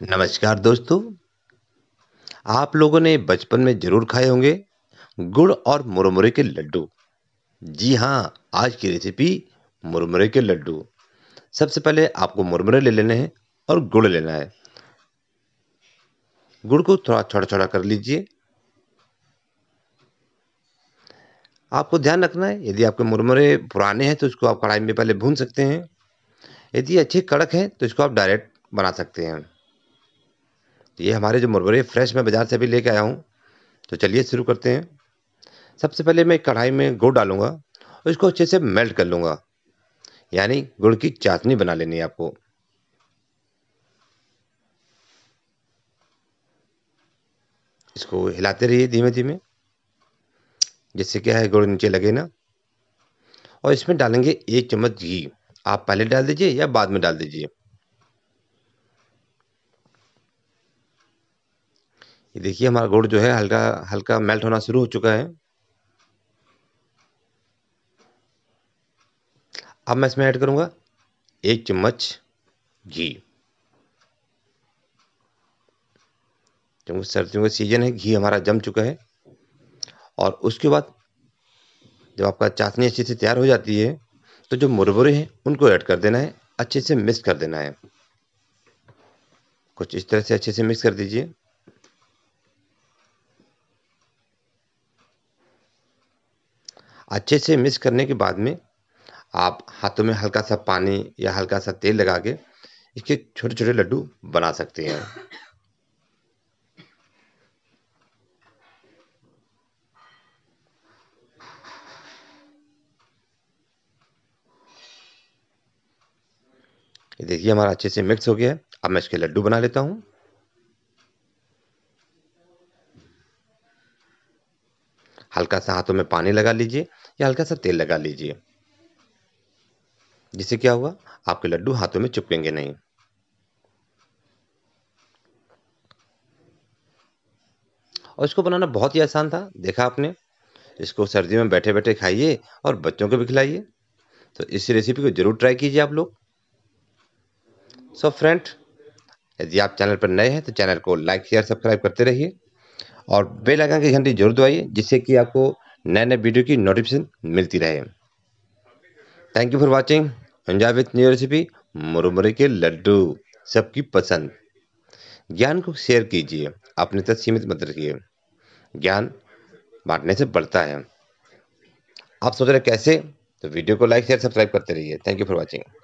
नमस्कार दोस्तों आप लोगों ने बचपन में ज़रूर खाए होंगे गुड़ और मुरमुरे के लड्डू जी हाँ आज की रेसिपी मुरमुरे के लड्डू सबसे पहले आपको मुरमुरे ले लेने हैं और गुड़ लेना है गुड़ को थोड़ा छोटा छोटा कर लीजिए आपको ध्यान रखना है यदि आपके मुरमुरे पुराने हैं तो उसको आप कढ़ाई में पहले भून सकते हैं यदि अच्छे कड़क हैं तो इसको आप डायरेक्ट बना सकते हैं ये हमारे जो मुरमुरे फ्रेश मैं बाज़ार से अभी लेके आया हूँ तो चलिए शुरू करते हैं सबसे पहले मैं कढ़ाई में गुड़ डालूँगा और इसको अच्छे से मेल्ट कर लूँगा यानी गुड़ की चाशनी बना लेनी है आपको इसको हिलाते रहिए धीमे धीमे जिससे क्या है गुड़ नीचे लगे ना और इसमें डालेंगे एक चम्मच घी आप पहले डाल दीजिए या बाद में डाल दीजिए ये देखिए हमारा गुड़ जो है हल्का हल्का मेल्ट होना शुरू हो चुका है अब मैं इसमें ऐड करूँगा एक चम्मच घी क्योंकि सर्दियों का सीजन है घी हमारा जम चुका है और उसके बाद जब आपका चाशनी अच्छे से तैयार हो जाती है तो जो मुरमुरे हैं उनको ऐड कर देना है अच्छे से मिक्स कर देना है कुछ इस तरह से अच्छे से मिक्स कर दीजिए अच्छे से मिक्स करने के बाद में आप हाथों में हल्का सा पानी या हल्का सा तेल लगा के इसके छोटे छोटे लड्डू बना सकते हैं देखिए हमारा अच्छे से मिक्स हो गया है अब मैं इसके लड्डू बना लेता हूँ हल्का सा हाथों में पानी लगा लीजिए या हल्का सा तेल लगा लीजिए जिससे क्या हुआ आपके लड्डू हाथों में चिपकेंगे नहीं और इसको बनाना बहुत ही आसान था देखा आपने इसको सर्दी में बैठे बैठे खाइए और बच्चों को भी खिलाइए तो इस रेसिपी को ज़रूर ट्राई कीजिए आप लोग सो फ्रेंड यदि आप चैनल पर नए हैं तो चैनल को लाइक शेयर सब्सक्राइब करते रहिए और बेल आइकन की घंटी जरूर दबाइए जिससे कि आपको नए नए वीडियो की नोटिफिकेशन मिलती रहे thank you for watching enjoy with new recipe मुरमुरे के लड्डू सबकी पसंद ज्ञान को शेयर कीजिए अपने तक सीमित मत रखिए ज्ञान बांटने से बढ़ता है आप सोच रहे कैसे तो वीडियो को लाइक शेयर सब्सक्राइब करते रहिए थैंक यू फॉर वॉचिंग